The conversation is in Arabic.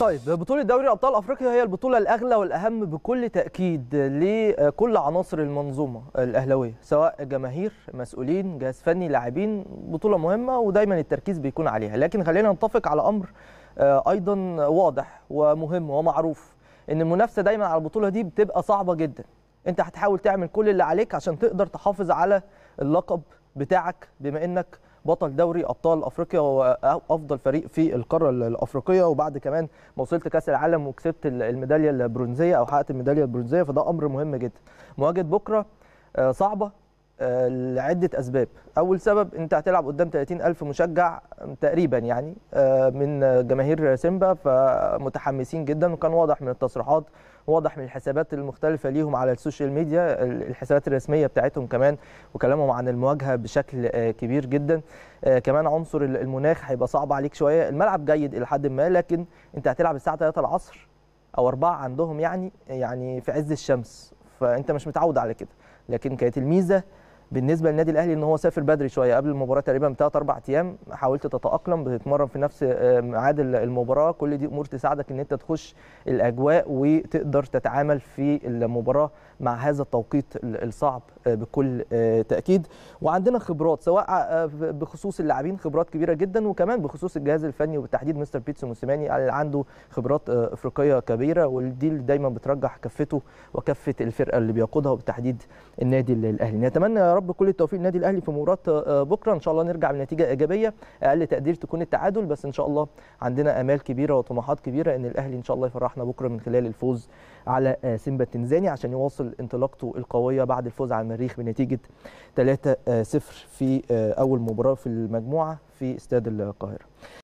طيب بطولة دوري أبطال أفريقيا هي البطولة الأغلى والأهم بكل تأكيد لكل عناصر المنظومة الأهلوية سواء جماهير مسؤولين جهاز فني لاعبين بطولة مهمة ودايما التركيز بيكون عليها لكن خلينا نتفق على أمر آه، أيضا واضح ومهم ومعروف إن المنافسة دايما على البطولة دي بتبقى صعبة جدا أنت هتحاول تعمل كل اللي عليك عشان تقدر تحافظ على اللقب بتاعك بما إنك بطل دوري ابطال افريقيا وافضل فريق في القاره الافريقيه وبعد كمان ما وصلت كاس العالم وكسبت الميداليه البرونزيه او حققت الميداليه البرونزيه فده امر مهم جدا مواجهه بكره آه، صعبه لعده اسباب اول سبب انت هتلعب قدام 30000 مشجع تقريبا يعني آه، من جماهير سيمبا فمتحمسين جدا وكان واضح من التصريحات واضح من الحسابات المختلفه ليهم على السوشيال ميديا الحسابات الرسميه بتاعتهم كمان وكلامهم عن المواجهه بشكل آه، كبير جدا آه، كمان عنصر المناخ هيبقى صعب عليك شويه الملعب جيد الى حد ما لكن انت هتلعب الساعه 3 العصر او أربعة عندهم يعني يعني في عز الشمس فانت مش متعود على كده لكن كانت الميزه بالنسبه للنادي الاهلي ان هو سافر بدري شويه قبل المباراه تقريبا بثلاث اربع ايام حاولت تتاقلم بتتمرن في نفس ميعاد المباراه كل دي امور تساعدك ان انت تخش الاجواء وتقدر تتعامل في المباراه مع هذا التوقيت الصعب آه، بكل آه، تاكيد وعندنا خبرات سواء آه، بخصوص اللاعبين خبرات كبيره جدا وكمان بخصوص الجهاز الفني وبالتحديد مستر بيتسو موسيماني اللي عنده خبرات افريقيه كبيره ودي دايما بترجح كفته وكفه الفرقه اللي بيقودها وبالتحديد النادي الاهلي نتمنى يا رب رب كل التوفيق للنادي الاهلي في مباراه آه، بكره ان شاء الله نرجع بنتيجه ايجابيه اقل تقدير تكون التعادل بس ان شاء الله عندنا امال كبيره وطموحات كبيره ان الاهلي ان شاء الله يفرحنا بكره من خلال الفوز على آه، سيمبا التنزاني عشان يواصل انطلاقته القويه بعد الفوز على المريخ بنتيجه 3-0 آه، في اول مباراه في المجموعه في استاد القاهره